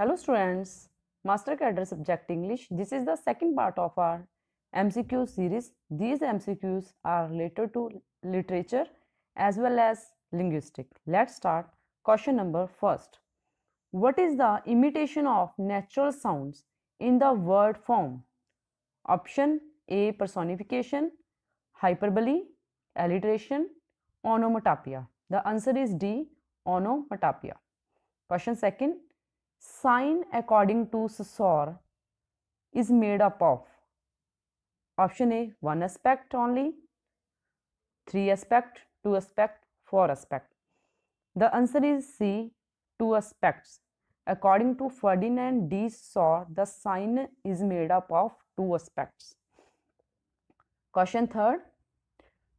Hello students, Master Cadre Subject English. This is the second part of our MCQ series. These MCQs are related to literature as well as linguistic. Let's start question number first. What is the imitation of natural sounds in the word form? Option A personification, hyperbole, alliteration, onomatopoeia. The answer is D onomatopoeia. Question second Sign according to Saussure is made up of option A one aspect only, three aspect, two aspect, four aspect. The answer is C two aspects. According to Ferdinand D. Saussure, the sign is made up of two aspects. Question third,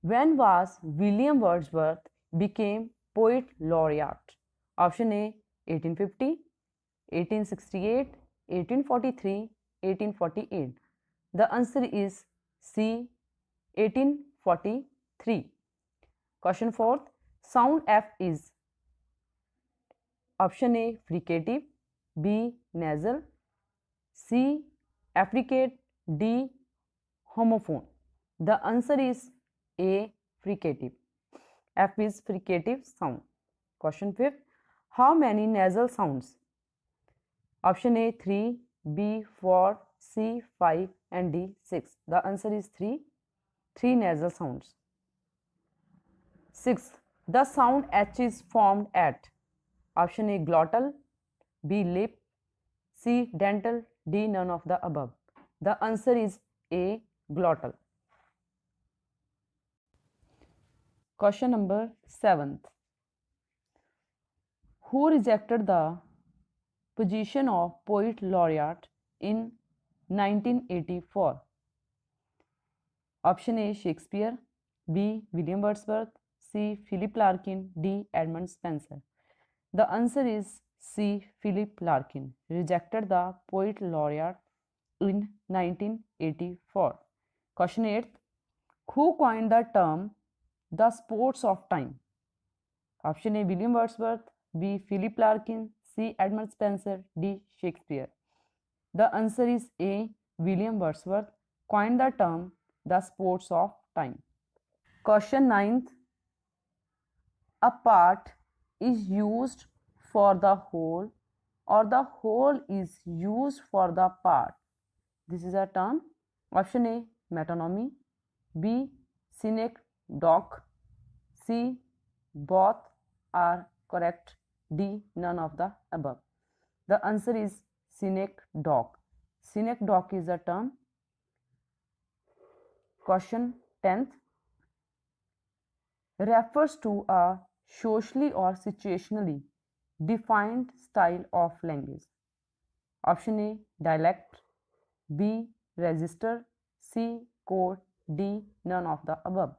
when was William Wordsworth became poet laureate? Option A 1850, 1868, 1843, 1848. The answer is C. 1843. Question fourth. Sound F is option A fricative, B nasal, C affricate, D homophone. The answer is A fricative. F is fricative sound. Question fifth. How many nasal sounds Option A 3, B 4, C 5 and D 6. The answer is 3. 3 nasal sounds. 6. The sound H is formed at option A glottal, B lip, C dental, D none of the above. The answer is A glottal. Question number 7. Who rejected the position of Poet Laureate in 1984? Option A Shakespeare, B William Wordsworth, C Philip Larkin, D Edmund Spencer. The answer is C Philip Larkin rejected the Poet Laureate in 1984. Question 8 Who coined the term the sports of time? Option A William Wordsworth, B Philip Larkin, C. Edmund Spenser, D. Shakespeare. The answer is A. William Wordsworth coined the term the sports of time. Question 9th. A part is used for the whole or the whole is used for the part. This is a term. Option A. Metonymy. B. Synecdoche. C. Both are correct D. None of the above. The answer is synecdoche. Doc. Sinek Doc is a term. Question 10th refers to a socially or situationally defined style of language. Option A dialect, B register, C code, D none of the above.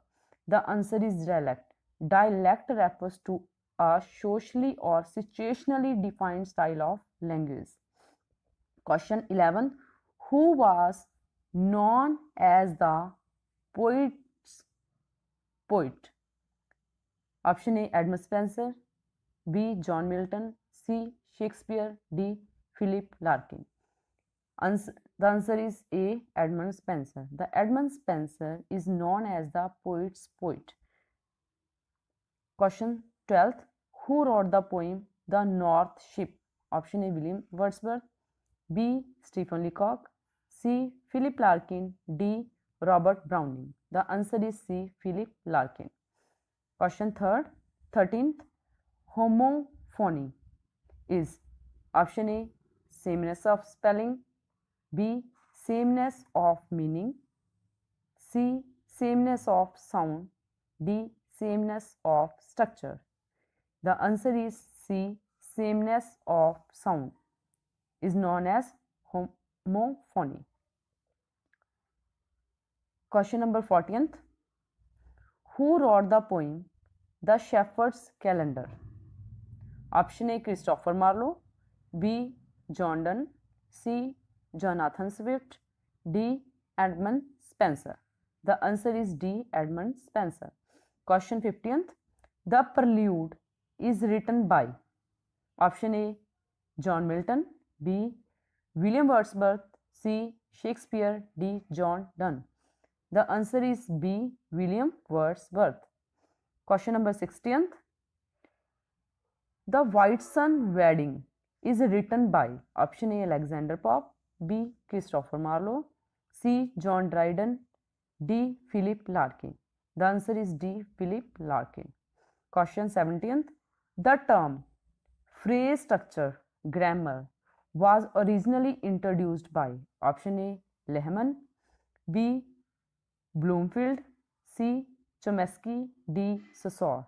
The answer is dialect. Dialect refers to a socially or situationally defined style of language. Question 11 Who was known as the poet's poet? Option A Edmund Spencer, B John Milton, C Shakespeare, D Philip Larkin. Answer, the answer is A Edmund Spencer. The Edmund Spencer is known as the poet's poet. Question twelfth who wrote the poem the north ship option A William Wordsworth B Stephen Leacock C Philip Larkin D Robert Browning the answer is C Philip Larkin question third thirteenth homophony is option A sameness of spelling B sameness of meaning C sameness of sound D sameness of structure The answer is C. Sameness of sound is known as homophony. Question number 14th. Who wrote the poem The Shepherd's Calendar? Option A Christopher Marlowe, B. John Donne, C. Jonathan Swift, D. Edmund Spencer. The answer is D. Edmund Spencer. Question 15th. The prelude is written by option A John Milton, B William Wordsworth, C Shakespeare, D John Donne. The answer is B William Wordsworth. Question number 16th The White Sun Wedding is written by option A Alexander Pope, B Christopher Marlowe, C John Dryden, D Philip Larkin. The answer is D Philip Larkin. Question 17th the term phrase structure grammar was originally introduced by option A Lehmann B Bloomfield C Chomsky D Saussure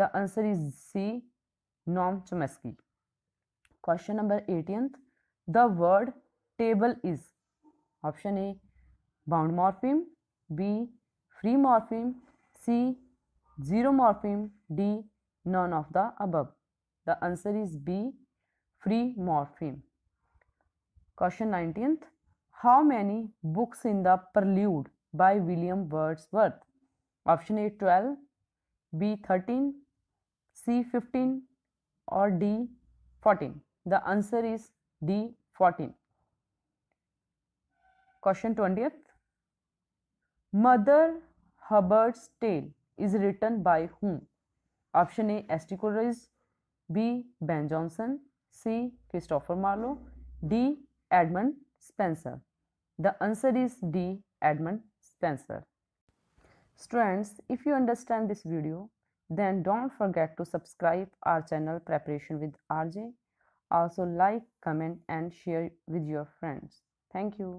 the answer is C Noam Chomsky question number eighteen the word table is option A bound morpheme B free morpheme C zero morpheme D none of the above. The answer is B, free morpheme. Question 19th. How many books in the Prelude by William Wordsworth? Option A 12, B 13, C 15 or D 14. The answer is D 14. Question 20th. Mother Hubbard's Tale is written by whom? Option A, S T Coleridge B Ben Jonson C Christopher Marlowe D Edmund the answer is D. Edmund Spencer. Students, if you understand this video, then don't forget to subscribe our channel Preparation with RJ. Also like, comment and share with your friends. Thank you.